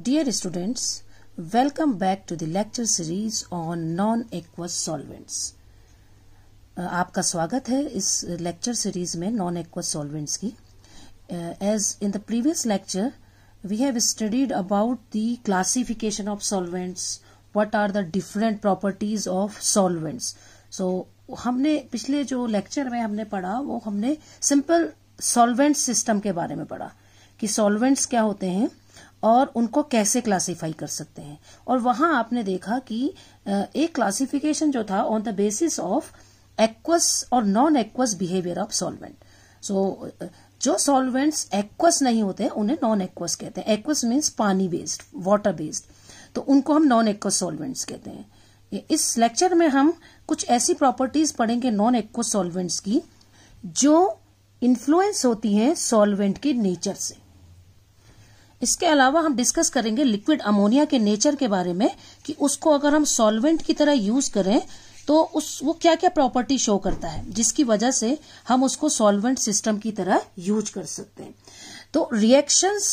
Dear students, welcome back to the lecture series on non-aqueous solvents. Uh, आपका स्वागत है इस लेक्चर सीरीज में नॉन एक्वस सॉल्वेंट्स की as in the previous lecture we have studied about the classification of solvents what are the different properties of solvents so हमने पिछले जो lecture में हमने पढ़ा वो हमने सिंपल सॉल्वेंट सिस्टम के बारे में पढ़ा कि सॉल्वेंट्स क्या होते हैं और उनको कैसे क्लासिफाई कर सकते हैं और वहां आपने देखा कि एक क्लासिफिकेशन जो था on the basis of aqueous और non aqueous behaviour of solvent so जो सॉल्वेंट्स एक्वस नहीं होते उन्हें नॉन एक्वस कहते हैं एक्वस मीन्स पानी बेस्ड वाटर बेस्ड तो उनको हम नॉन एक्वस सॉल्वेंट्स कहते हैं इस लेक्चर में हम कुछ ऐसी प्रॉपर्टीज पढ़ेंगे नॉन एक्वस सॉल्वेंट्स की जो इन्फ्लुएंस होती हैं सॉल्वेंट के नेचर से इसके अलावा हम डिस्कस करेंगे लिक्विड अमोनिया के नेचर के बारे में कि उसको अगर हम सॉल्वेंट की तरह यूज करें तो उस वो क्या क्या प्रॉपर्टी शो करता है जिसकी वजह से हम उसको सॉल्वेंट सिस्टम की तरह यूज कर सकते हैं तो रिएक्शंस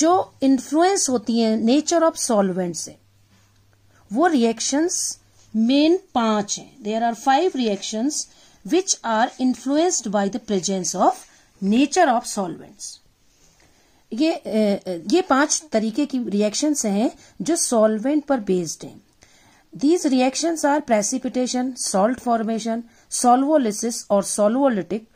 जो इन्फ्लुएंस होती हैं नेचर ऑफ सॉल्वेंट से वो रिएक्शंस मेन पांच हैं there are five reactions which are influenced by the presence of nature of solvents ये ये पांच तरीके की रिएक्शन हैं जो सॉल्वेंट पर बेस्ड हैं these reactions are precipitation salt formation solvolysis और solvolytic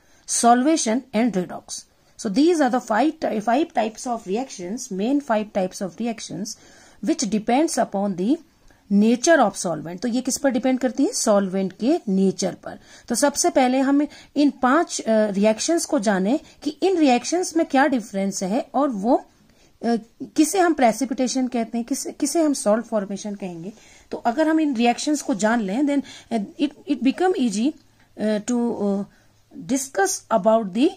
solvation and redox so these are the five five types of reaction main five types of reaction which depends upon the nature of solvent तो ये किस पर depend करती है solvent के nature पर तो सबसे पहले हम इन पांच रिएक्शंस को जाने कि इन रिएक्शंस में क्या डिफरेंस है और वो किसे हम प्रेसिपिटेशन कहते हैं किसे किसे हम सॉल्ट फॉर्मेशन कहेंगे तो अगर हम इन रिएक्शंस को जान लें then it it become easy to discuss about the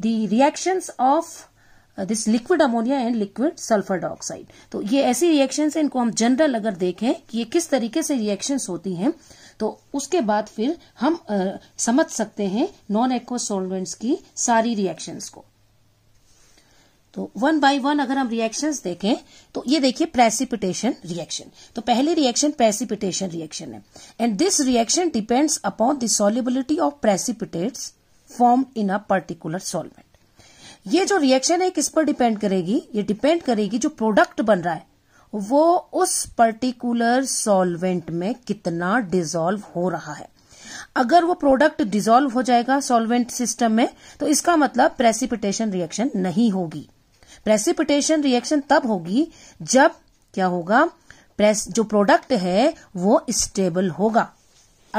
the reactions of this liquid ammonia and liquid sulphur dioxide तो ये ऐसी रिएक्शन है इनको हम जनरल अगर देखें कि ये किस तरीके से रिएक्शन होती हैं तो उसके बाद फिर हम आ, uh, समझ सकते हैं नॉन एक्व सोलवेंट्स की सारी रिएक्शंस को तो वन बाय वन अगर हम रिएक्शंस देखें तो ये देखिए प्रेसिपिटेशन रिएक्शन तो पहली रिएक्शन प्रेसिपिटेशन रिएक्शन है and this reaction depends upon the solubility of precipitates form in a particular solvent ये जो रिएक्शन है किस पर डिपेंड करेगी ये डिपेंड करेगी जो प्रोडक्ट बन रहा है वो उस पर्टिकुलर सॉल्वेंट में कितना डिजोल्व हो रहा है अगर वो प्रोडक्ट डिजोल्व हो जाएगा सॉल्वेंट सिस्टम में तो इसका मतलब प्रेसिपिटेशन रिएक्शन नहीं होगी प्रेसिपिटेशन रिएक्शन तब होगी जब क्या होगा प्रेस जो प्रोडक्ट है वो स्टेबल होगा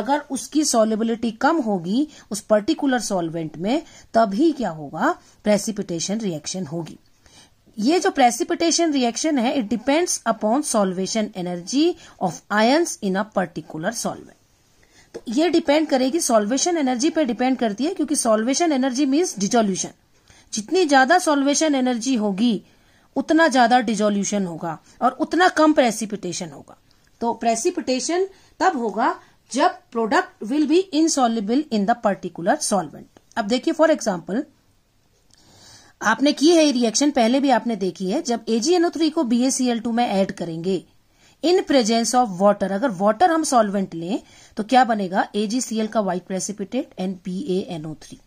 अगर उसकी सॉलेबिलिटी कम होगी उस पर्टिकुलर सॉल्वेंट में तभी क्या होगा प्रेसिपिटेशन रिएक्शन होगी ये जो प्रेसिपिटेशन रिएक्शन है it depends upon solvation energy of ion in a particular solvent तो ये डिपेंड करेगी सॉल्वेशन एनर्जी पे डिपेंड करती है क्योंकि सॉल्वेशन एनर्जी मीन्स डिजोल्यूशन जितनी ज्यादा सॉल्वेशन एनर्जी होगी उतना ज्यादा डिजोल्यूशन होगा और उतना कम प्रेसिपिटेशन होगा तो प्रेसिपिटेशन तब होगा जब product will be insoluble in the particular solvent अब देखिए फॉर एग्जाम्पल आपने की है रिएक्शन पहले भी आपने देखी है जब AgNO3 थ्री को BaCl2 टू में ऐड करेंगे इन प्रेजेंस ऑफ वाटर अगर वाटर हम सॉल्वेंट लें तो क्या बनेगा एजीसीएल का white precipitate and BaNO3 three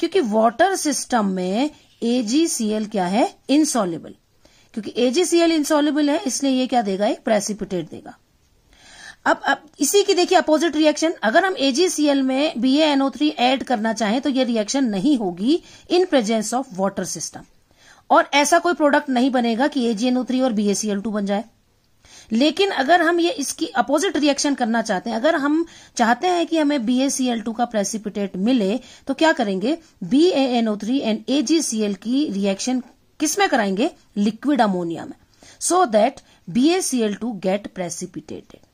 क्योंकि वाटर सिस्टम में AgCl क्या है इनसॉल्युबल क्योंकि एजीसीएल इनसॉल्युबल है इसलिए ये क्या देगा एक प्रेसिपिटेट देगा अब अब इसी की देखिए अपोजिट रिएक्शन अगर हम एजीसीएल में बी एनओ थ्री एड करना चाहें तो ये रिएक्शन नहीं होगी in presence of water system और ऐसा कोई प्रोडक्ट नहीं बनेगा कि एजीएनओ थ्री और बीएसीएल टू बन जाए लेकिन अगर हम ये इसकी अपोजिट रिएक्शन करना चाहते हैं अगर हम चाहते हैं कि हमें BaCl2 का प्रेसिपिटेट मिले तो क्या करेंगे BaNO3 एंड AgCl की रिएक्शन किसमें कराएंगे लिक्विड अमोनिया में so that BaCl2 gate precipitated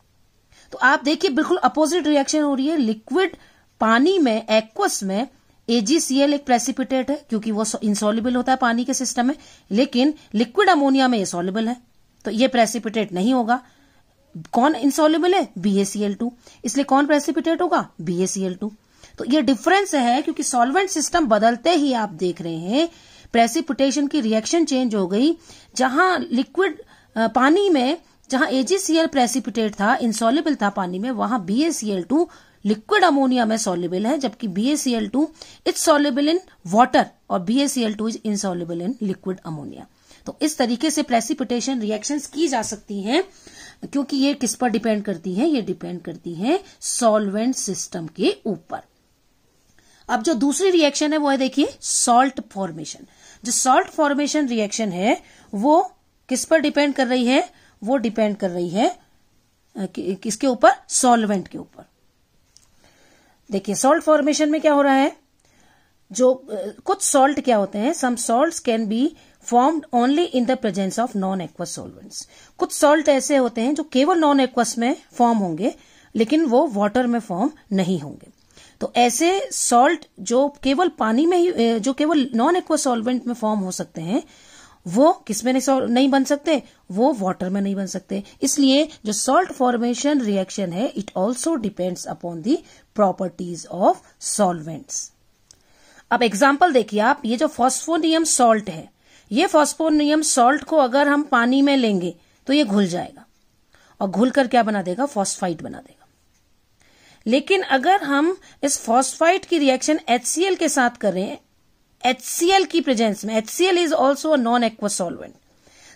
तो आप देखिए बिल्कुल अपोजिट रिएक्शन हो रही है लिक्विड पानी में एक्वस में एजीसीएल एक प्रेसिपिटेट है क्योंकि वो इंसॉलिबल होता है पानी के सिस्टम में लेकिन लिक्विड अमोनिया में ये सॉल्युबल है तो ये प्रेसिपिटेट नहीं होगा कौन इंसॉल्युबल है बीएसीएल टू इसलिए कौन प्रेसिपिटेट होगा बीएसीएल टू तो ये डिफरेंस है क्योंकि सॉल्वेंट सिस्टम बदलते ही आप देख रहे हैं प्रेसिपिटेशन की रिएक्शन चेंज हो गई जहां लिक्विड पानी में जहां एजीसीएल प्रेसिपिटेट था इंसॉल्युबल था पानी में वहां बीएसीएल टू लिक्विड अमोनिया में सॉल्युबल है जबकि BaCl two is soluble in water और BaCl two is insoluble in liquid ammonia तो इस तरीके से प्रेसिपिटेशन रिएक्शन की जा सकती हैं क्योंकि ये किस पर डिपेंड करती है ये डिपेंड करती है सॉल्वेंट सिस्टम के ऊपर अब जो दूसरी रिएक्शन है वो है देखिए सॉल्ट फॉर्मेशन जो सॉल्ट फॉर्मेशन रिएक्शन है वो किस पर डिपेंड कर रही है वो डिपेंड कर रही है कि, किसके ऊपर सॉल्वेंट के ऊपर देखिए सॉल्ट फॉर्मेशन में क्या हो रहा है जो कुछ सॉल्ट क्या होते हैं some salt can be formed only in the presence of non aqueous solvents कुछ सॉल्ट ऐसे होते हैं जो केवल नॉन एक्वस में फॉर्म होंगे लेकिन वो वाटर में फॉर्म नहीं होंगे तो ऐसे सॉल्ट जो केवल पानी में ही जो केवल नॉन एक्वस सॉल्वेंट में फॉर्म हो सकते हैं वो किसमें नहीं बन सकते वो वाटर में नहीं बन सकते इसलिए जो सॉल्ट फॉर्मेशन रिएक्शन है it also depends upon the properties of solvents अब एग्जाम्पल देखिए आप ये जो फॉस्फोनियम सॉल्ट है ये फॉस्फोनियम सॉल्ट को अगर हम पानी में लेंगे तो ये घुल जाएगा और घुल कर क्या बना देगा फॉस्फाइट बना देगा लेकिन अगर हम इस फॉस्फाइट की रिएक्शन एचसीएल के साथ करें एच की प्रेजेंस में H is also a non aqua solvent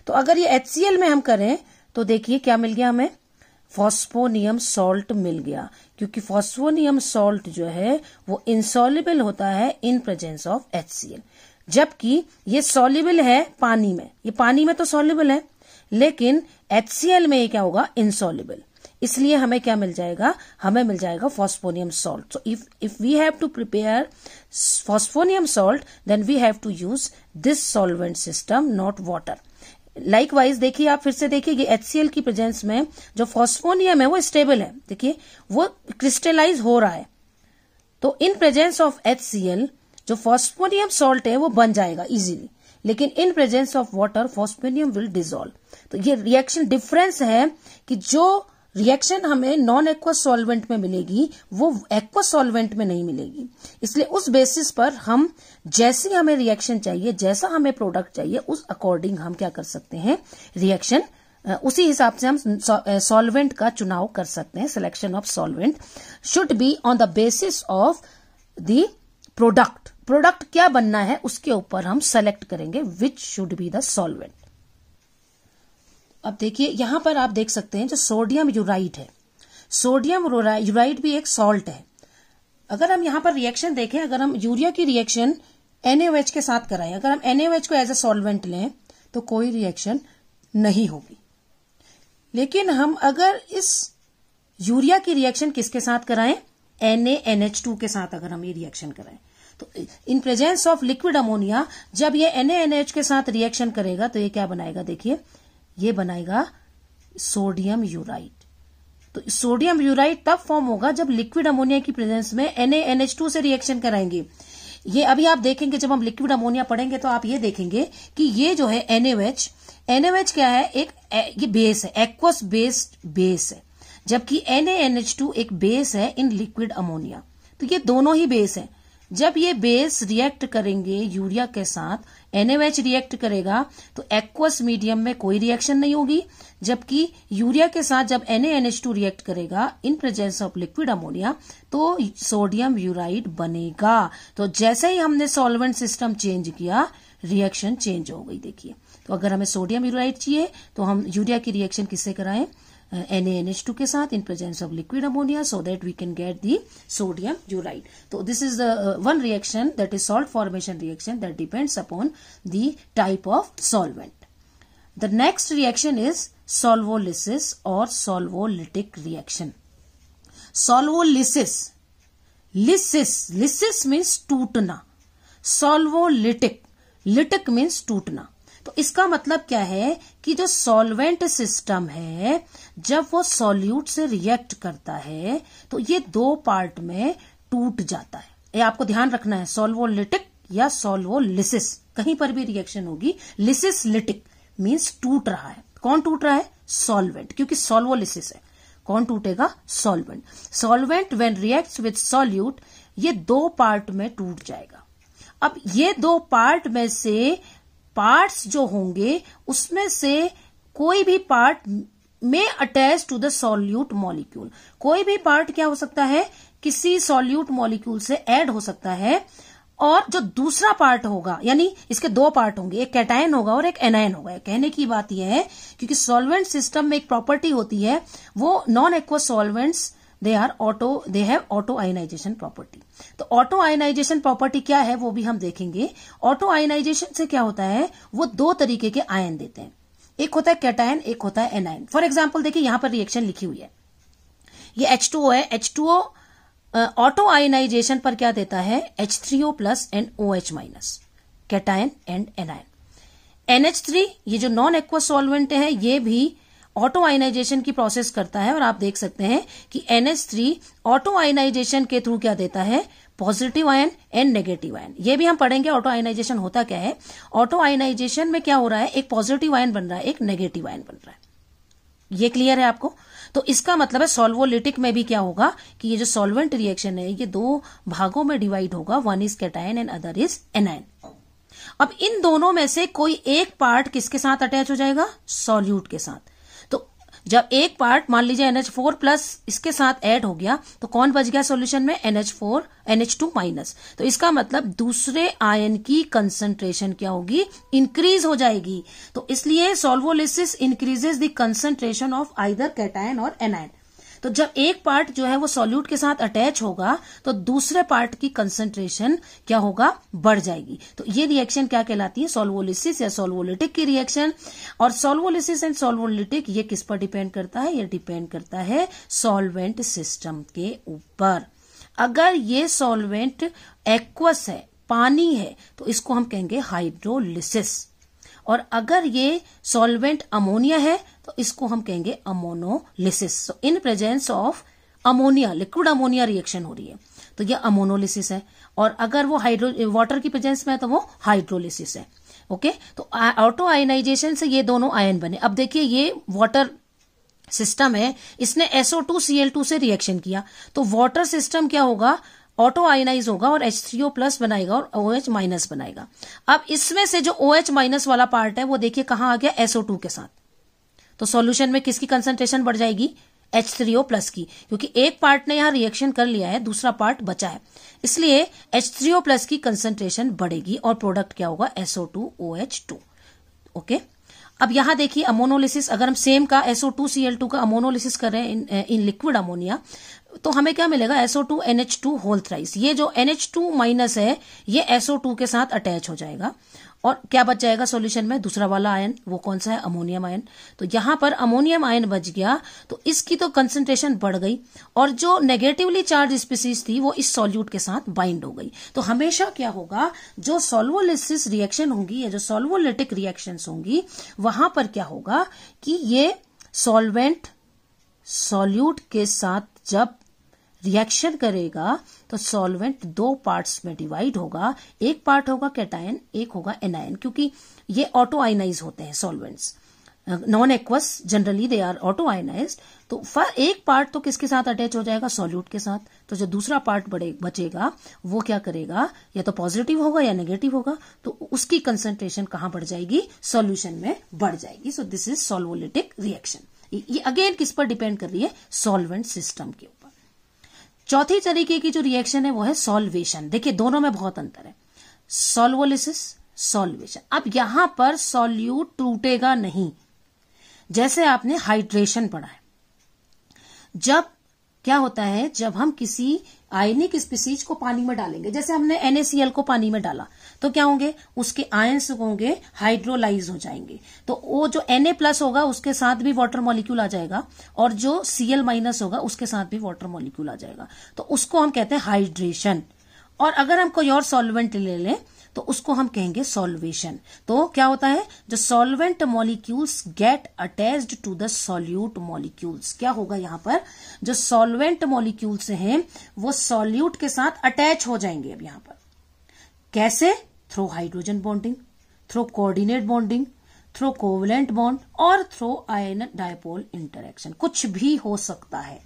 तो अगर ये HCl में हम करें तो देखिए क्या मिल गया हमें फॉस्फोनियम सॉल्ट मिल गया क्योंकि फॉस्फोनियम सॉल्ट जो है वो इनसॉलिबल होता है इन प्रेजेंस ऑफ एच जबकि ये सॉलिबल है पानी में ये पानी में तो सॉलिबल है लेकिन एच में ये क्या होगा इनसॉलिबल इसलिए हमें क्या मिल जाएगा हमें मिल जाएगा phosphonium salt so if if we have to prepare phosphonium salt then we have to use this solvent system not water likewise देखिए आप फिर से देखिए ये एचसीएल की प्रेजेंस में जो फॉस्फोनियम है वो स्टेबल है देखिए वो क्रिस्टलाइज हो रहा है तो इन प्रेजेंस ऑफ एचसीएल जो फॉस्फोनियम सॉल्ट है वो बन जाएगा इजीली लेकिन in presence of water phosphonium will dissolve तो ये रिएक्शन डिफरेंस है कि जो रिएक्शन हमें नॉन एक्वस सॉल्वेंट में मिलेगी वो एक्वस सॉल्वेंट में नहीं मिलेगी इसलिए उस बेसिस पर हम जैसी हमें रिएक्शन चाहिए जैसा हमें प्रोडक्ट चाहिए उस अकॉर्डिंग हम क्या कर सकते हैं रिएक्शन उसी हिसाब से हम सॉल्वेंट का चुनाव कर सकते हैं selection of solvent should be on the basis of the product product क्या बनना है उसके ऊपर हम सेलेक्ट करेंगे which should be the solvent अब देखिए यहां पर आप देख सकते हैं जो सोडियम यूराइड है सोडियम यूराइड भी एक सॉल्ट है अगर हम यहां पर रिएक्शन देखें अगर हम यूरिया की रिएक्शन एनएएच के साथ कराएं अगर हम एनएएच को एज ए सॉल्वेंट लें तो कोई रिएक्शन नहीं होगी लेकिन हम अगर इस यूरिया की रिएक्शन किसके साथ कराएं टू के साथ अगर हम ये रिएक्शन कराएं तो in presence of liquid ammonia जब ये एनएनएच के साथ रिएक्शन करेगा तो ये क्या बनाएगा देखिए ये बनाएगा सोडियम यूराइट तो सोडियम यूराइट तब फॉर्म होगा जब लिक्विड अमोनिया की प्रेजेंस में NaNH2 से रिएक्शन कराएंगे ये अभी आप देखेंगे जब हम लिक्विड अमोनिया पढ़ेंगे तो आप ये देखेंगे कि ये जो है NaOH NaOH क्या है एक ये बेस है एक्वस बेस्ड बेस है जबकि NaNH2 एक बेस है इन लिक्विड अमोनिया तो ये दोनों ही बेस है जब ये बेस रिएक्ट करेंगे यूरिया के साथ एनएमएच रिएक्ट करेगा तो एक्वस मीडियम में कोई रिएक्शन नहीं होगी जबकि यूरिया के साथ जब टू रिएक्ट करेगा in presence of liquid ammonia तो सोडियम यूराइड बनेगा तो जैसे ही हमने सॉल्वेंट सिस्टम चेंज किया रिएक्शन चेंज हो गई देखिए तो अगर हमें सोडियम यूराइड चाहिए तो हम यूरिया की रिएक्शन किससे कराएं एन एन एच टू के साथ in presence of liquid ammonia so that we can get the sodium hydride तो this is one reaction that is salt formation reaction that depends upon the type of solvent the next reaction is solvolysis और solvolytic reaction solvolysis lysis lysis means टूटना solvolytic lytic means टूटना तो इसका मतलब क्या है कि जो सॉल्वेंट सिस्टम है जब वो सॉल्यूट से रिएक्ट करता है तो ये दो पार्ट में टूट जाता है ये आपको ध्यान रखना है सोल्वोलिटिक या सोल्वोलिसिस कहीं पर भी रिएक्शन होगी लिसिस लिटिक मीन्स टूट रहा है कौन टूट रहा है सॉल्वेंट क्योंकि सोल्वोलिसिस है कौन टूटेगा solvent solvent when reacts with solute ये दो पार्ट में टूट जाएगा अब ये दो पार्ट में से पार्ट्स जो होंगे उसमें से कोई भी part may attach to the solute molecule कोई भी पार्ट क्या हो सकता है किसी सॉल्यूट मॉलिक्यूल से ऐड हो सकता है और जो दूसरा पार्ट होगा यानी इसके दो पार्ट होंगे एक कैटायन होगा और एक एनायन होगा कहने की बात यह है क्योंकि सॉल्वेंट सिस्टम में एक प्रॉपर्टी होती है वो non aqua solvents they are auto they have auto ionization property तो ऑटो आयनाइजेशन प्रॉपर्टी क्या है वो भी हम देखेंगे ऑटो आयनाइजेशन से क्या होता है वो दो तरीके के आयन देते हैं एक होता है कैटायन एक होता है एनायन फॉर एग्जाम्पल देखिए यहां पर रिएक्शन लिखी हुई है ये एच टू ओ है H two O auto ionisation पर क्या देता है H three O plus and O H minus cation and anion NH three ये जो नॉन एक्वा सॉल्वेंट है ये भी ऑटो आयनाइजेशन की प्रोसेस करता है और आप देख सकते हैं कि एनएच थ्री ऑटो आयनाइजेशन के थ्रू क्या देता है positive ion and negative ion ये भी हम पढ़ेंगे ऑटो आयनाइजेशन होता क्या है ऑटो आयनाइजेशन में क्या हो रहा है एक पॉजिटिव आयन बन रहा है एक नेगेटिव आयन बन रहा है ये क्लियर है आपको तो इसका मतलब है सोल्वोलिटिक में भी क्या होगा कि ये जो सॉल्वेंट रिएक्शन है ये दो भागों में डिवाइड होगा one is cation and other is anion अब इन दोनों में से कोई एक पार्ट किसके साथ अटैच हो जाएगा सॉल्यूट के साथ जब एक पार्ट मान लीजिए एनएच फोर प्लस इसके साथ ऐड हो गया तो कौन बच गया सोल्यूशन में NH four NH two minus तो इसका मतलब दूसरे आयन की कंसंट्रेशन क्या होगी इंक्रीज हो जाएगी तो इसलिए solvolysis increases the concentration of either cation और एनायन तो जब एक पार्ट जो है वो सॉल्यूट के साथ अटैच होगा तो दूसरे पार्ट की कंसेंट्रेशन क्या होगा बढ़ जाएगी तो ये रिएक्शन क्या कहलाती है सोल्वोलिसिस या सोल्वोलिटिक की रिएक्शन और सोल्वोलिसिस एंड सोल्वोलिटिक ये किस पर डिपेंड करता है ये डिपेंड करता है सॉल्वेंट सिस्टम के ऊपर अगर ये सॉल्वेंट एक्वस है पानी है तो इसको हम कहेंगे हाइड्रोलिसिस और अगर ये सॉल्वेंट अमोनिया है तो इसको हम कहेंगे ammonolysis in presence of ammonia liquid ammonia reaction हो रही है तो यह अमोनोलिसिस है और अगर वो हाइड्रो वाटर की प्रेजेंस में है तो वो हाइड्रोलिसिस है ओके तो ऑटो आयनाइजेशन से ये दोनों आयन बने अब देखिए ये वाटर सिस्टम है इसने टू से रिएक्शन किया तो वाटर सिस्टम क्या होगा ऑटो आयनाइज होगा और H3O प्लस बनाएगा और OH माइनस बनाएगा अब इसमें से जो OH माइनस वाला पार्ट है वो देखिए कहां आ गया SO2 के साथ तो सॉल्यूशन में किसकी कंसंट्रेशन बढ़ जाएगी एच थ्री ओ प्लस की क्योंकि एक पार्ट ने यहां रिएक्शन कर लिया है दूसरा पार्ट बचा है इसलिए एच थ्री ओ प्लस की कंसंट्रेशन बढ़ेगी और प्रोडक्ट क्या होगा SO two O H two okay अब यहां देखिए अमोनोलिसिस अगर हम सेम का SO two C L two का अमोनोलिसिस कर रहे हैं इन, लिक्विड अमोनिया तो हमें क्या मिलेगा SO two NH two whole thrice ये जो एनएच टू माइनस है ये एसओ टू के साथ अटैच हो जाएगा और क्या बच जाएगा सॉल्यूशन में दूसरा वाला आयन वो कौन सा है अमोनियम आयन तो यहां पर अमोनियम आयन बच गया तो इसकी तो कंसंट्रेशन बढ़ गई और जो नेगेटिवली चार्ज स्पीसीज थी वो इस सॉल्यूट के साथ बाइंड हो गई तो हमेशा क्या होगा जो सोल्वोलिसिस रिएक्शन होंगी या जो सोल्वोलिटिक रिएक्शन होंगी वहां पर क्या होगा कि ये सोलवेंट सोल्यूट के साथ जब रिएक्शन करेगा तो सॉल्वेंट दो पार्ट्स में डिवाइड होगा एक पार्ट होगा कैटायन एक होगा एनायन क्योंकि ये ऑटो आयनाइज होते हैं solvents non aqueous generally they are auto ionize तो एक पार्ट तो किसके साथ अटैच हो जाएगा सॉल्यूट के साथ तो जो दूसरा पार्ट बड़े बचेगा वो क्या करेगा या तो पॉजिटिव होगा या नेगेटिव होगा तो उसकी कंसेंट्रेशन कहां बढ़ जाएगी सॉल्यूशन में बढ़ जाएगी so this is solvolytic reaction ये अगेन किस पर डिपेंड कर रही है सॉल्वेंट सिस्टम के चौथी तरीके की जो रिएक्शन है वो है सॉल्वेशन देखिए दोनों में बहुत अंतर है सोल्वोलिसिस सॉल्वेशन अब यहां पर सॉल्यूट टूटेगा नहीं जैसे आपने हाइड्रेशन पढ़ा है जब क्या होता है जब हम किसी आयनिक स्पीसीज को पानी में डालेंगे जैसे हमने एनएसीएल को पानी में डाला तो क्या होंगे उसके आयंस होंगे हाइड्रोलाइज हो जाएंगे तो वो जो एनए प्लस होगा उसके साथ भी वाटर मॉलिक्यूल आ जाएगा और जो सीएल माइनस होगा उसके साथ भी वाटर मॉलिक्यूल आ जाएगा तो उसको हम कहते हैं हाइड्रेशन और अगर हम कोई और सॉल्वेंट ले लें तो उसको हम कहेंगे सॉल्वेशन तो क्या होता है जो solvent molecules get attached to the solute molecules क्या होगा यहां पर जो सॉल्वेंट मॉलिक्यूल्स हैं वो सॉल्यूट के साथ अटैच हो जाएंगे अब यहां पर कैसे through hydrogen bonding through coordinate bonding through covalent bond और थ्रो आयन डायपोल इंटरेक्शन कुछ भी हो सकता है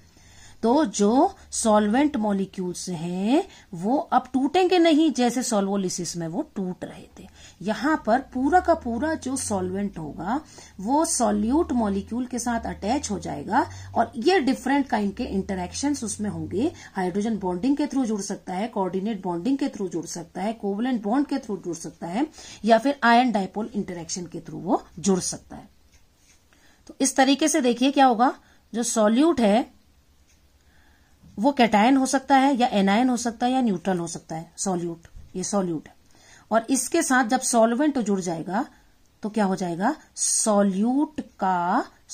तो जो सॉल्वेंट मॉलिक्यूल्स हैं वो अब टूटेंगे नहीं जैसे सोल्वोलिसिस में वो टूट रहे थे यहां पर पूरा का पूरा जो सॉल्वेंट होगा वो सॉल्यूट मॉलिक्यूल के साथ अटैच हो जाएगा और ये डिफरेंट काइंड के इंटरेक्शन उसमें होंगे हाइड्रोजन बॉन्डिंग के थ्रू जुड़ सकता है कोऑर्डिनेट बॉन्डिंग के थ्रू जुड़ सकता है कोवलेंट बॉन्ड के थ्रू जुड़ सकता है या फिर आयन डायपोल इंटरेक्शन के थ्रू वो जुड़ सकता है तो इस तरीके से देखिए क्या होगा जो सॉल्यूट है वो कैटायन हो सकता है या एनायन हो सकता है या न्यूट्रल हो सकता है सॉल्यूट ये सॉल्यूट है और इसके साथ जब सॉल्वेंट जुड़ जाएगा तो क्या हो जाएगा सॉल्यूट का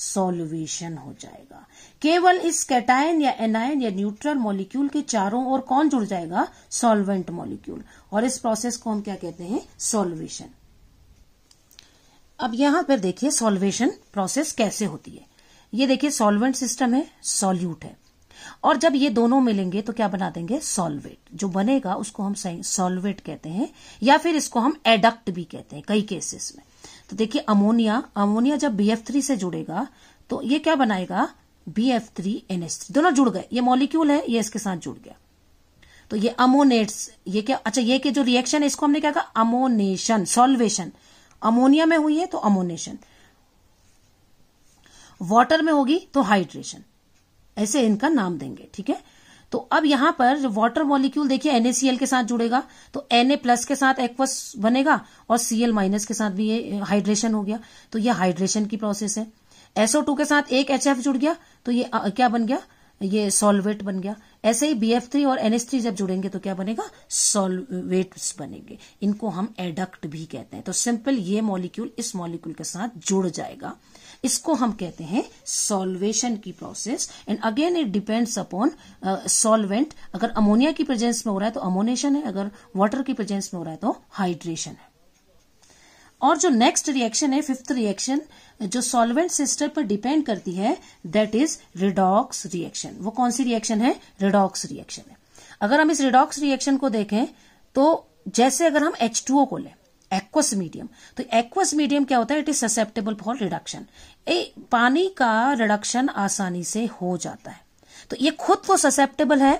सॉल्वेशन हो जाएगा केवल इस कैटायन या एनायन या न्यूट्रल मॉलिक्यूल के चारों ओर कौन जुड़ जाएगा सॉल्वेंट मॉलिक्यूल और इस प्रोसेस को हम क्या कहते हैं सॉल्वेशन अब यहां पर देखिए सॉल्वेशन प्रोसेस कैसे होती है ये देखिए सॉल्वेंट सिस्टम है सॉल्यूट है और जब ये दोनों मिलेंगे तो क्या बना देंगे सॉल्वेट जो बनेगा उसको हम सॉल्वेट कहते हैं या फिर इसको हम एडक्ट भी कहते हैं कई केसेस में तो देखिए अमोनिया अमोनिया जब बी से जुड़ेगा तो ये क्या बनाएगा B F three N S three दोनों जुड़ गए ये मॉलिक्यूल है ये इसके साथ जुड़ गया तो ये अमोनेट्स ये क्या अच्छा ये के जो रिएक्शन है इसको हमने क्या कहा अमोनेशन सॉल्वेशन अमोनिया में हुई है तो अमोनेशन वाटर में होगी तो हाइड्रेशन ऐसे इनका नाम देंगे ठीक है तो अब यहां पर जो वाटर मॉलिक्यूल देखिए एनएसीएल के साथ जुड़ेगा तो एन ए प्लस के साथ एक्वस बनेगा और सीएल माइनस के साथ भी ये हाइड्रेशन हो गया तो ये हाइड्रेशन की प्रोसेस है एसओ टू के साथ एक एच एफ जुड़ गया तो ये आ, क्या बन गया ये सॉल्वेट बन गया ऐसे ही बी एफ थ्री और एनएस थ्री जब जुड़ेंगे तो क्या बनेगा सॉल्वेट्स बनेंगे इनको हम एडक्ट भी कहते हैं तो सिंपल ये मॉलिक्यूल इस मॉलिक्यूल के साथ जुड़ जाएगा इसको हम कहते हैं सॉल्वेशन की process and again it depends upon solvent अगर अमोनिया की प्रेजेंस में हो रहा है तो अमोनेशन है अगर वाटर की प्रेजेंस में हो रहा है तो हाइड्रेशन है और जो नेक्स्ट रिएक्शन है फिफ्थ रिएक्शन जो सॉल्वेंट सिस्टर पर डिपेंड करती है दैट इज रिडॉक्स रिएक्शन वो कौन सी रिएक्शन है रिडॉक्स रिएक्शन है अगर हम इस रिडॉक्स रिएक्शन को देखें तो जैसे अगर हम H2O को लें एक्वस मीडियम तो एक्वस मीडियम क्या होता है it is susceptible for reduction पानी का रिडक्शन आसानी से हो जाता है तो ये खुद तो ससेप्टेबल है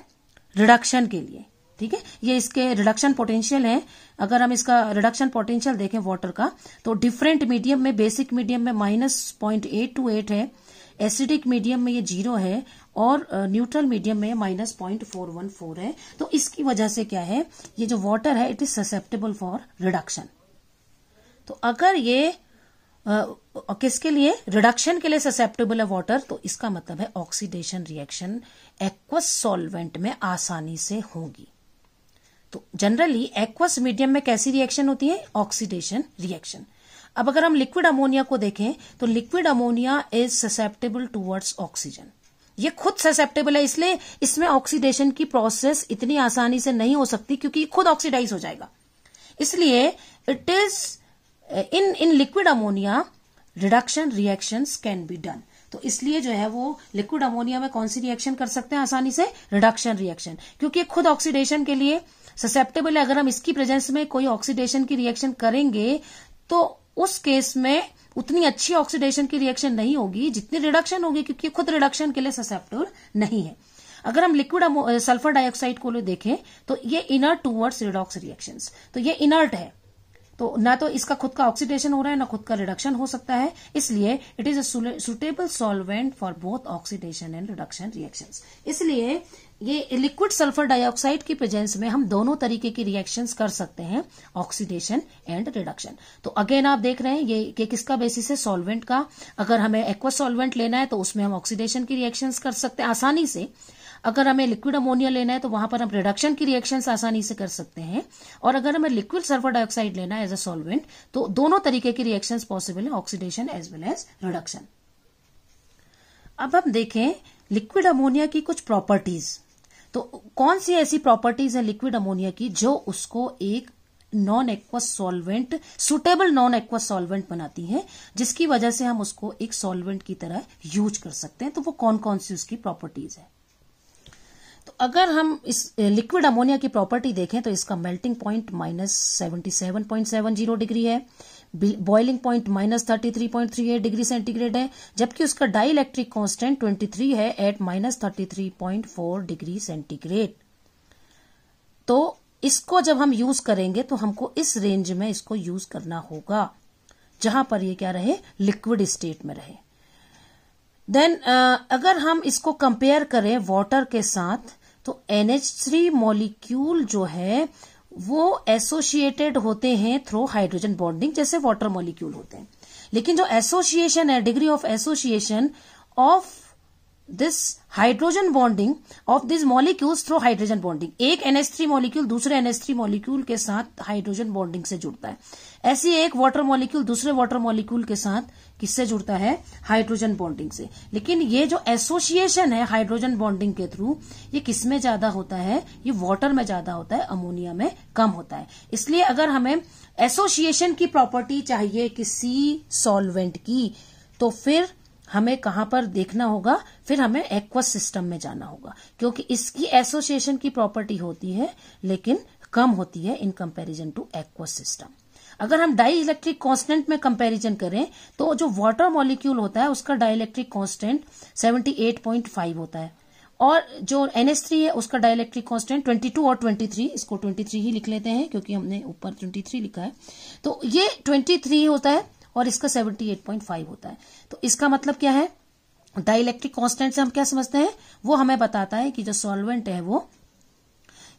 रिडक्शन के लिए ठीक है ये इसके रिडक्शन पोटेंशियल है अगर हम इसका रिडक्शन पोटेंशियल देखें वाटर का तो डिफरेंट मीडियम में बेसिक मीडियम में minus point eight two eight है एसिडिक मीडियम में ये जीरो है और न्यूट्रल मीडियम में minus point four one four है तो इसकी वजह से क्या है ये जो वाटर है it is susceptible for reduction तो अगर ये आ, किसके लिए रिडक्शन के लिए ससेप्टेबल है वाटर तो इसका मतलब है ऑक्सीडेशन रिएक्शन एक्वस सॉल्वेंट में आसानी से होगी तो जनरली एक्वस मीडियम में कैसी रिएक्शन होती है ऑक्सीडेशन रिएक्शन अब अगर हम लिक्विड अमोनिया को देखें तो liquid ammonia is susceptible towards oxygen ये खुद ससेप्टेबल है इसलिए इसमें ऑक्सीडेशन की प्रोसेस इतनी आसानी से नहीं हो सकती क्योंकि खुद ऑक्सीडाइज हो जाएगा इसलिए it is in in liquid ammonia reduction reactions can be done तो इसलिए जो है वो लिक्विड अमोनिया में कौन सी रिएक्शन कर सकते हैं आसानी से रिडक्शन रिएक्शन क्योंकि खुद ऑक्सीडेशन के लिए ससेप्टेबल है अगर हम इसकी प्रेजेंस में कोई ऑक्सीडेशन की रिएक्शन करेंगे तो उस केस में उतनी अच्छी ऑक्सीडेशन की रिएक्शन नहीं होगी जितनी रिडक्शन होगी क्योंकि खुद रिडक्शन के लिए ससेप्टेबल नहीं है अगर हम लिक्विड सल्फर डाइऑक्साइड को देखें तो ये इनर्ट टूवर्ड्स रिडॉक्स रिएक्शंस तो ये इनर्ट है तो ना तो इसका खुद का ऑक्सीडेशन हो रहा है ना खुद का रिडक्शन हो सकता है इसलिए it is a suitable solvent for both oxidation and reduction reaction इसलिए ये लिक्विड सल्फर डाइऑक्साइड की प्रेजेंस में हम दोनों तरीके की रिएक्शंस कर सकते हैं ऑक्सीडेशन एंड रिडक्शन तो अगेन आप देख रहे हैं ये कि किसका बेसिस है सॉल्वेंट का अगर हमें एक्वा सॉल्वेंट लेना है तो उसमें हम ऑक्सीडेशन की रिएक्शंस कर सकते हैं आसानी से अगर हमें लिक्विड अमोनिया लेना है तो वहां पर हम रिडक्शन की रिएक्शन आसानी से कर सकते हैं और अगर हमें लिक्विड सल्फर डाइऑक्साइड लेना है एज अ सॉल्वेंट तो दोनों तरीके की रिएक्शन पॉसिबल है oxidation as well as reduction अब हम देखें लिक्विड अमोनिया की कुछ प्रॉपर्टीज तो कौन सी ऐसी प्रॉपर्टीज है लिक्विड अमोनिया की जो उसको एक non aqueous solvent suitable non aqueous solvent बनाती है जिसकी वजह से हम उसको एक सॉल्वेंट की तरह यूज कर सकते हैं तो वो कौन कौन सी उसकी प्रॉपर्टीज है अगर हम इस लिक्विड अमोनिया की प्रॉपर्टी देखें तो इसका melting point minus seventy seven point seven zero degree है boiling point minus thirty three point three eight degree centigrade है जबकि उसका dielectric constant twenty three है at minus thirty three four degree centigrade तो इसको जब हम use करेंगे तो हमको इस रेंज में इसको यूज करना होगा जहां पर ये क्या रहे लिक्विड स्टेट में रहे देन uh, अगर हम इसको कंपेयर करें वाटर के साथ तो NH3 मॉलिक्यूल जो है वो एसोसिएटेड होते हैं थ्रू हाइड्रोजन बॉन्डिंग जैसे वाटर मॉलिक्यूल होते हैं लेकिन जो एसोसिएशन है degree of association of this hydrogen bonding of this molecules through hydrogen bonding एक एनएस मॉलिक्यूल दूसरे एनएस मॉलिक्यूल के साथ हाइड्रोजन बॉन्डिंग से जुड़ता है ऐसी एक वाटर मॉलिक्यूल दूसरे वाटर मॉलिक्यूल के साथ किससे जुड़ता है हाइड्रोजन बॉन्डिंग से लेकिन ये जो एसोसिएशन है हाइड्रोजन बॉन्डिंग के थ्रू ये किसमें ज्यादा होता है ये वाटर में ज्यादा होता है अमोनिया में कम होता है इसलिए अगर हमें एसोसिएशन की प्रॉपर्टी चाहिए किसी सॉल्वेंट की तो फिर हमें कहाँ पर देखना होगा फिर हमें एक्वस सिस्टम में जाना होगा क्योंकि इसकी एसोसिएशन की प्रॉपर्टी होती है लेकिन कम होती है in comparison to aqueous system अगर हम डाई इलेक्ट्रिक कॉन्स्टेंट में कंपैरिजन करें तो जो वाटर मॉलिक्यूल होता है उसका डाई इलेक्ट्रिक कॉन्स्टेंट सेवेंटी होता है और जो NH3 है उसका डाइलेक्ट्रिक कांस्टेंट 22 और 23 इसको 23 ही लिख लेते हैं क्योंकि हमने ऊपर 23 लिखा है तो ये 23 होता है और इसका 78.5 होता है तो इसका मतलब क्या है डाइलेक्ट्रिक कांस्टेंट से हम क्या समझते हैं वो हमें बताता है कि जो सॉल्वेंट है वो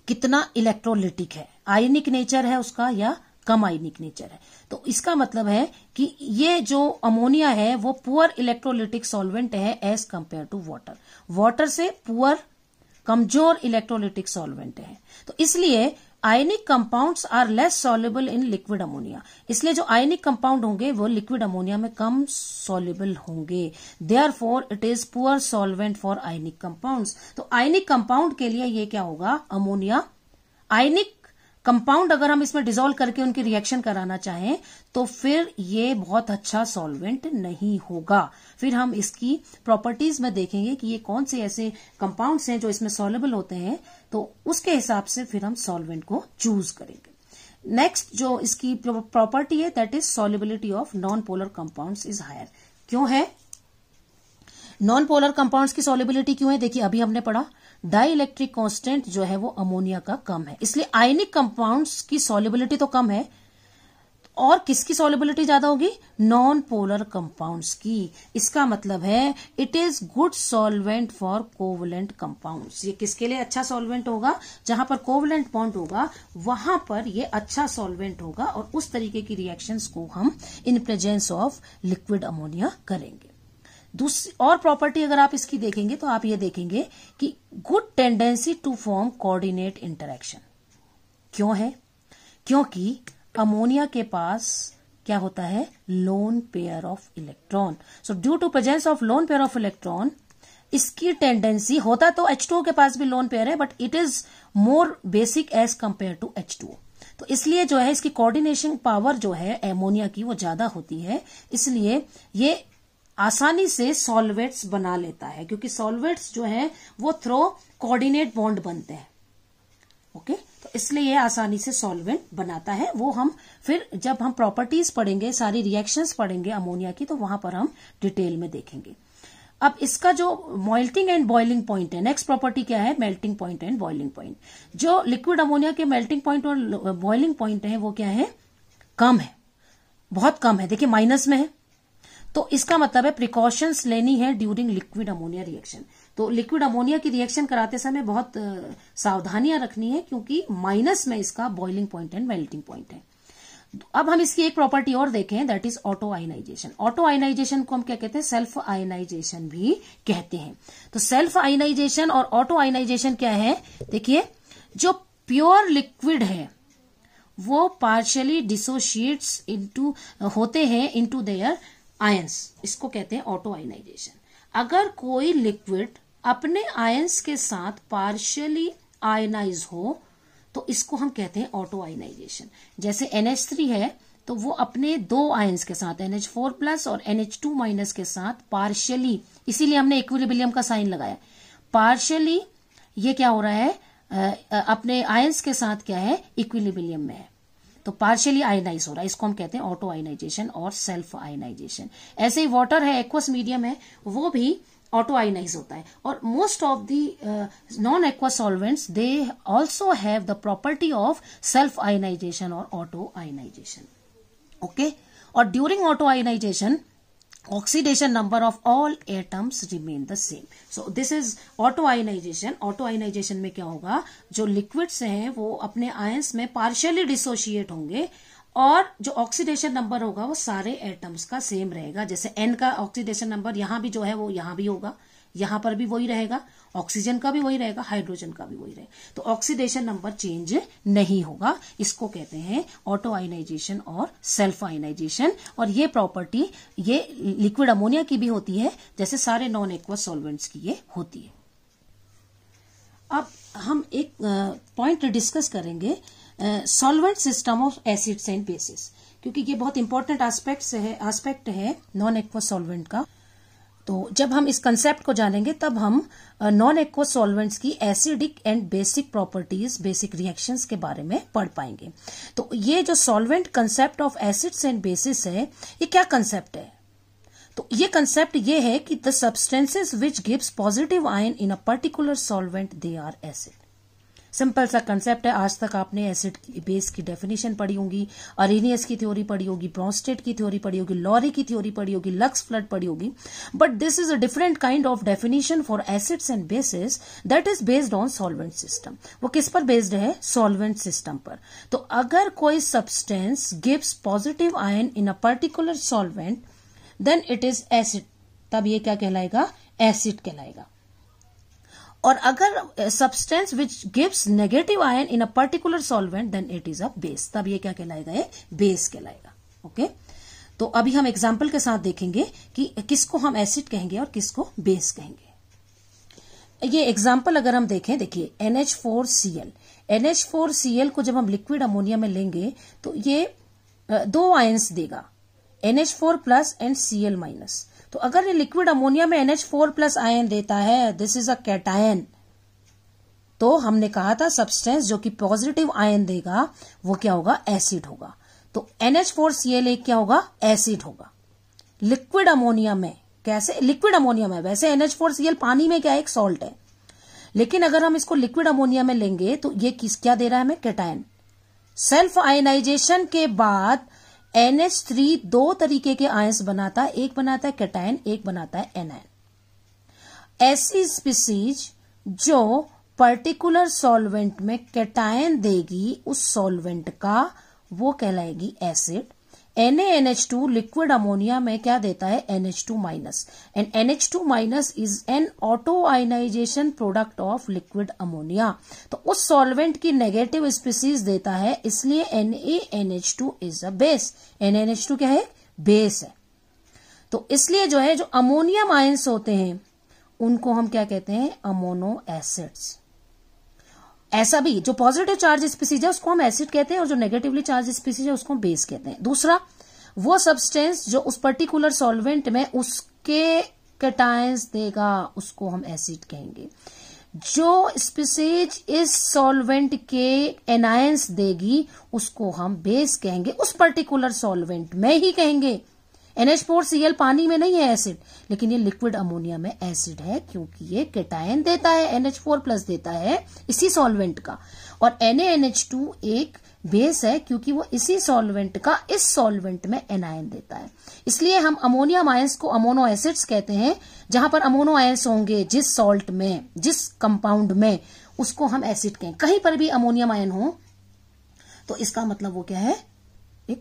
कितना इलेक्ट्रोलिटिक है आयनिक नेचर है उसका या कम आयनिक नेचर है तो इसका मतलब है कि ये जो अमोनिया है वो पुअर इलेक्ट्रोलिटिक सॉल्वेंट है as compare to water water से पुअर कमजोर इलेक्ट्रोलिटिक सॉल्वेंट है तो इसलिए ionic compounds are less soluble in liquid ammonia इसलिए जो आयनिक कंपाउंड होंगे वो लिक्विड अमोनिया में कम सॉल्युबल होंगे therefore it is poor solvent for ionic compounds तो आयनिक कंपाउंड के लिए ये क्या होगा अमोनिया आयनिक कंपाउंड अगर हम इसमें डिजोल्व करके उनकी रिएक्शन कराना चाहें तो फिर ये बहुत अच्छा सॉल्वेंट नहीं होगा फिर हम इसकी प्रॉपर्टीज में देखेंगे कि ये कौन से ऐसे कंपाउंड्स हैं जो इसमें सोलबल होते हैं तो उसके हिसाब से फिर हम सॉल्वेंट को चूज करेंगे नेक्स्ट जो इसकी प्रॉपर्टी है that is solubility of non polar compound is higher क्यों है नॉन पोलर कंपाउंड्स की सॉलिबिलिटी क्यों है देखिए अभी हमने पढ़ा डाई इलेक्ट्रिक कॉन्स्टेंट जो है वो अमोनिया का कम है इसलिए आयनिक कंपाउंड की सोलिबिलिटी तो कम है और किसकी सोलिबिलिटी ज्यादा होगी नॉन पोलर कंपाउंड्स की इसका मतलब है it is good solvent for covalent compounds ये किसके लिए अच्छा सॉल्वेंट होगा जहां पर कोवलेंट बॉन्ड होगा वहां पर ये अच्छा सॉल्वेंट होगा और उस तरीके की रिएक्शंस को हम in presence of liquid ammonia करेंगे दूसरी और प्रॉपर्टी अगर आप इसकी देखेंगे तो आप ये देखेंगे कि good tendency to form coordinate interaction क्यों है क्योंकि अमोनिया के पास क्या होता है lone pair of electron so due to presence of lone pair of electron इसकी टेंडेंसी होता तो एच के पास भी लोन पेयर है but it is more basic as compare to H तो इसलिए जो है इसकी कोऑर्डिनेशन पावर जो है एमोनिया की वो ज्यादा होती है इसलिए ये आसानी से सॉल्वेट्स बना लेता है क्योंकि सॉल्वेट्स जो है वो थ्रो कोऑर्डिनेट बॉन्ड बनते हैं ओके तो इसलिए ये आसानी से सॉल्वेंट बनाता है वो हम फिर जब हम प्रॉपर्टीज पढ़ेंगे सारी रिएक्शंस पढ़ेंगे अमोनिया की तो वहां पर हम डिटेल में देखेंगे अब इसका जो मेल्टिंग एंड बॉइलिंग पॉइंट है नेक्स्ट प्रॉपर्टी क्या है melting point and boiling point जो लिक्विड अमोनिया के मेल्टिंग पॉइंट और बॉइलिंग पॉइंट है वो क्या है कम है बहुत कम है देखिए माइनस में है तो इसका मतलब है प्रिकॉशंस लेनी है ड्यूरिंग लिक्विड अमोनिया रिएक्शन तो लिक्विड अमोनिया की रिएक्शन कराते समय बहुत सावधानियां रखनी है क्योंकि माइनस में इसका boiling point and melting point है अब हम इसकी एक प्रॉपर्टी और देखें that is auto ionization auto ionization को हम क्या कहते हैं सेल्फ आयनाइजेशन भी कहते हैं तो सेल्फ आयनाइजेशन और ऑटो आयनाइजेशन क्या है देखिए जो प्योर लिक्विड है वो पार्शली डिसोशिएट्स इनटू होते हैं इनटू देयर आयंस इसको कहते हैं ऑटो आयनाइजेशन अगर कोई लिक्विड अपने आयंस के साथ पार्शियली आयनाइज हो तो इसको हम कहते हैं ऑटो आयनाइजेशन जैसे NH3 है तो वो अपने दो आयंस के साथ NH4 प्लस और NH2 माइनस के साथ पार्शियली इसीलिए हमने इक्विलिब्रियम का साइन लगाया पार्शियली ये क्या हो रहा है अपने आयंस के साथ क्या है इक्विलिब्रियम में है तो पार्शियली आयनाइज हो रहा है इसको हम कहते हैं ऑटो आयनाइजेशन और सेल्फ आयनाइजेशन ऐसे ही वाटर है एक्वस मीडियम है वो भी ऑटो आयनाइज होता है और most of the non aqua solvents they also have the property of self ionization और ऑटो आयनाइजेशन ओके और during auto ionization oxidation number of all atoms remain the same so this is auto ionization auto ionization में क्या होगा जो liquids hain wo apne ions mein partially dissociate honge और जो oxidation number होगा वो सारे एटम्स का सेम रहेगा जैसे एन का ऑक्सीडेशन नंबर यहां भी जो है वो यहां भी होगा यहां पर भी वही रहेगा ऑक्सीजन का भी वही रहेगा हाइड्रोजन का भी वही रहेगा तो ऑक्सीडेशन नंबर चेंज नहीं होगा इसको कहते हैं ऑटो आइनाइजेशन और सेल्फ आइनाइजेशन और ये प्रॉपर्टी ये लिक्विड अमोनिया की भी होती है जैसे सारे नॉन एक्वस सॉल्वेंट्स की ये होती है अब हम एक पॉइंट डिस्कस करेंगे solvent system of acids and bases क्योंकि ये बहुत इंपॉर्टेंट आस्पेक्ट है आस्पेक्ट है नॉन एक्वस सॉल्वेंट का तो जब हम इस कंसेप्ट को जानेंगे तब हम नॉन एक्व सॉल्वेंट्स की acidic and basic properties basic reactions के बारे में पढ़ पाएंगे तो ये जो solvent concept of acids and bases है ये क्या कंसेप्ट है तो ये कंसेप्ट ये है कि the substances which gives positive ion in a particular solvent they are acid simple सा कंसेप्ट है आज तक आपने एसिड बेस की डेफिनेशन पढ़ी होगी अरेनियस की थ्योरी पढ़ी होगी ब्रॉन्स्टेट की थ्योरी पढ़ी होगी लॉरी की थ्योरी पढ़ी होगी लक्स फ्लड पढ़ी होगी but this is a different kind of definition for acids and bases that is based on solvent system वो किस पर बेस्ड है सॉल्वेंट सिस्टम पर तो अगर कोई substance gives positive ion in a particular solvent then it is acid तब ये क्या कहलाएगा एसिड कहलाएगा और अगर substance which gives negative ion in a particular solvent then it is a base तब ये क्या कहलाएगा ये बेस कहलाएगा ओके तो अभी हम एग्जाम्पल के साथ देखेंगे कि किसको हम एसिड कहेंगे और किसको बेस कहेंगे ये एग्जाम्पल अगर हम देखें देखिए NH4Cl NH4Cl को जब हम लिक्विड अमोनिया में लेंगे तो ये दो आयंस देगा NH4 plus and Cl minus तो अगर ये लिक्विड अमोनिया में एनएच फोर प्लस आयन देता है दिस इज अ कैटायन तो हमने कहा था सब्सटेंस जो कि पॉजिटिव आयन देगा वो क्या होगा एसिड होगा तो एनएच फोर सी एल क्या होगा एसिड होगा लिक्विड अमोनिया में कैसे लिक्विड अमोनिया में वैसे एनएच फोर सी एल पानी में क्या एक सॉल्ट है लेकिन अगर हम इसको लिक्विड अमोनिया में लेंगे तो ये किस क्या दे रहा है हमें कैटायन सेल्फ आयनाइजेशन के बाद एनएच थ्री दो तरीके के आयंस बनाता है एक बनाता है कैटाइन एक बनाता है एनआईन ऐसी स्पीसीज जो पर्टिकुलर सॉल्वेंट में कैटाइन देगी उस सॉल्वेंट का वो कहलाएगी एसिड NaNH2 लिक्विड अमोनिया में क्या देता है NH2 minus and two minus is an auto ionization product of liquid ammonia तो उस सॉल्वेंट की नेगेटिव स्पीसीज देता है इसलिए NaNH2 is a base NaNH2 क्या है बेस है तो इसलिए जो है जो अमोनियम आयंस होते हैं उनको हम क्या कहते हैं अमोनो एसिड्स ऐसा भी जो पॉजिटिव चार्ज स्पीसीज है उसको हम एसिड कहते हैं और जो नेगेटिवली चार्ज स्पीसीज है उसको हम बेस कहते हैं दूसरा वो सब्सटेंस जो उस पर्टिकुलर सॉल्वेंट में उसके कटायंस देगा उसको हम एसिड कहेंगे जो स्पीसीज इस सॉल्वेंट के एनायंस देगी उसको हम बेस कहेंगे उस पर्टिकुलर सॉल्वेंट में ही कहेंगे एनएच पानी में नहीं है एसिड लेकिन ये लिक्विड अमोनिया में एसिड है क्योंकि ये केटायन देता है एनएच प्लस देता है इसी सॉल्वेंट का और एनएनएच एक बेस है क्योंकि वो इसी सॉल्वेंट का इस सॉल्वेंट में एनायन देता है इसलिए हम अमोनियम माइंस को अमोनो एसिड्स कहते हैं जहां पर अमोनो आयंस होंगे जिस सॉल्ट में जिस कंपाउंड में उसको हम एसिड कहें कहीं पर भी अमोनियम आयन हो तो इसका मतलब वो क्या है एक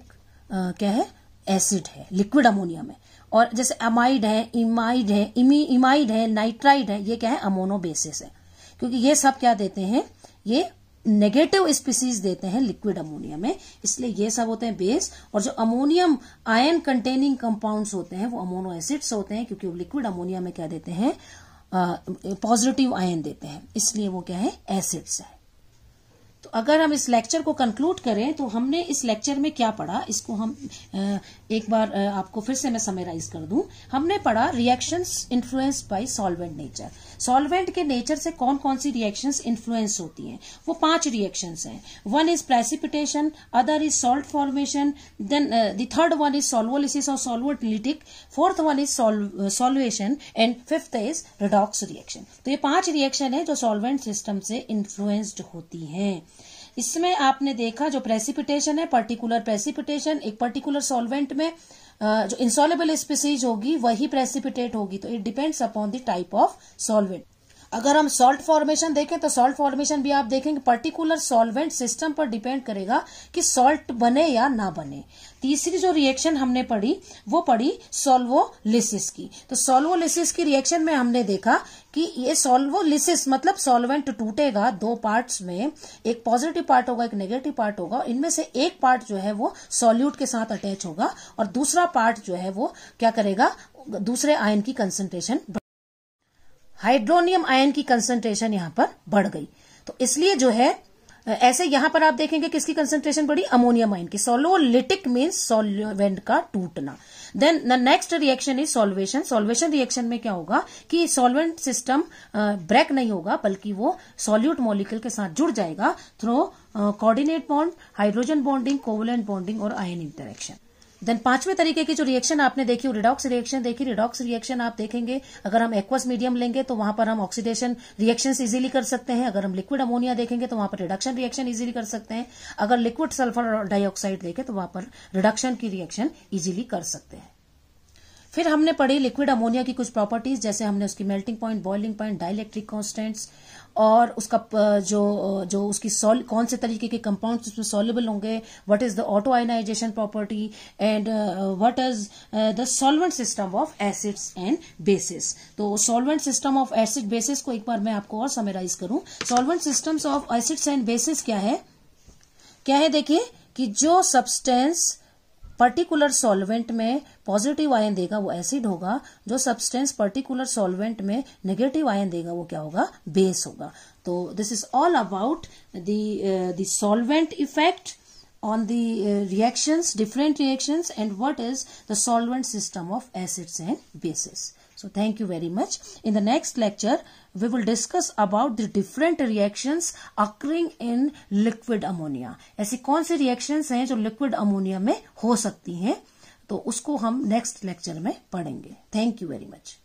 आ, क्या है एसिड है लिक्विड अमोनियम है और जैसे अमाइड है इमाइड है इमी इमाइड है नाइट्राइड है ये क्या है अमोनो बेसिस है क्योंकि ये सब क्या देते हैं ये नेगेटिव स्पीसीज देते हैं लिक्विड अमोनिया में इसलिए ये सब होते हैं बेस और जो अमोनियम आयन कंटेनिंग कंपाउंड्स होते हैं वो अमोनो एसिड्स होते हैं क्योंकि वो लिक्विड अमोनिया में क्या देते हैं पॉजिटिव आयन देते हैं इसलिए वो क्या है एसिड्स है तो अगर हम इस लेक्चर को कंक्लूड करें तो हमने इस लेक्चर में क्या पढ़ा इसको हम एक बार आपको फिर से मैं समराइज कर दूं हमने पढ़ा reactions influenced by solvent nature solvent के नेचर से कौन कौन सी रिएक्शन इन्फ्लुएंस होती हैं वो पांच रिएक्शन हैं one is precipitation other is salt formation then the third one is solvolysis और solvolytic fourth one is solvation and fifth is redox reaction तो ये पांच रिएक्शन है जो सॉल्वेंट सिस्टम से इन्फ्लुएंस्ड होती हैं इसमें आपने देखा जो प्रेसिपिटेशन है पर्टिकुलर प्रेसिपिटेशन एक पर्टिकुलर सॉल्वेंट में जो इंसॉलेबल स्पीसीज होगी वही प्रेसिपिटेट होगी तो it depends upon the type of solvent अगर हम सॉल्ट फॉर्मेशन देखें तो सॉल्ट फॉर्मेशन भी आप देखेंगे पर्टिकुलर सॉल्वेंट सिस्टम पर डिपेंड करेगा कि सॉल्ट बने या ना बने तीसरी जो रिएक्शन हमने पढ़ी वो पढ़ी सोल्वोलिसिस की तो सोल्वोलिसिस की रिएक्शन में हमने देखा कि ये सोल्वोलिसिस मतलब सॉल्वेंट टूटेगा दो पार्ट्स में एक पॉजिटिव पार्ट होगा एक नेगेटिव पार्ट होगा इनमें से एक पार्ट जो है वो सॉल्यूट के साथ अटैच होगा और दूसरा पार्ट जो है वो क्या करेगा दूसरे आयन की कंसेंट्रेशन हाइड्रोनियम आयन की कंसंट्रेशन यहां पर बढ़ गई तो इसलिए जो है ऐसे यहां पर आप देखेंगे किसकी कंसेंट्रेशन बढ़ी अमोनियम आयन की सोलोलिटिक मीन्स सोलवेंट का टूटना then the next reaction is solvation solvation reaction में क्या होगा कि सॉल्वेंट सिस्टम ब्रेक नहीं होगा बल्कि वो सॉल्यूट मॉलिक्यूल के साथ जुड़ जाएगा through coordinate bond hydrogen bonding covalent bonding और आयन इंटरेक्शन देन पांचवें तरीके की जो रिएक्शन आपने देखी रिडॉक्स रिएक्शन देखी रिडॉक्स रिएक्शन आप देखेंगे अगर हम एक्वस मीडियम लेंगे तो वहां पर हम ऑक्सीडेशन रिएक्शन इजीली कर सकते हैं अगर हम लिक्विड अमोनिया देखेंगे तो वहां पर रिडक्शन रिएक्शन इजीली कर सकते हैं अगर लिक्विड सल्फर डाइऑक्साइड देखें तो वहां पर रिडक्शन की रिएक्शन इजिली कर सकते हैं फिर हमने पढ़ी लिक्विड अमोनिया की कुछ प्रॉपर्टीज जैसे हमने उसकी melting point boiling point dielectric constants और उसका जो जो उसकी सॉल कौन से तरीके के कंपाउंड्स उसमें सॉल्युबल होंगे what is the auto ionization property and what is the solvent system of acids and bases तो solvent system of acid bases को एक बार मैं आपको और समराइज करूं solvent systems of acids and bases क्या है क्या है देखिए कि जो सब्सटेंस पर्टिकुलर सॉल्वेंट में पॉजिटिव आयन देगा वो एसिड होगा जो सब्सटेंस पर्टिकुलर सॉल्वेंट में नेगेटिव आयन देगा वो क्या होगा बेस होगा तो this is all about the solvent effect on the reactions different reactions and what is the solvent system of acids and bases So thank you very much. In the next lecture, we will discuss about the different reactions occurring in liquid ammonia. aise kaun se reactions hain jo liquid ammonia mein ho sakti hain to usko hum next lecture mein padhenge Thank you very much.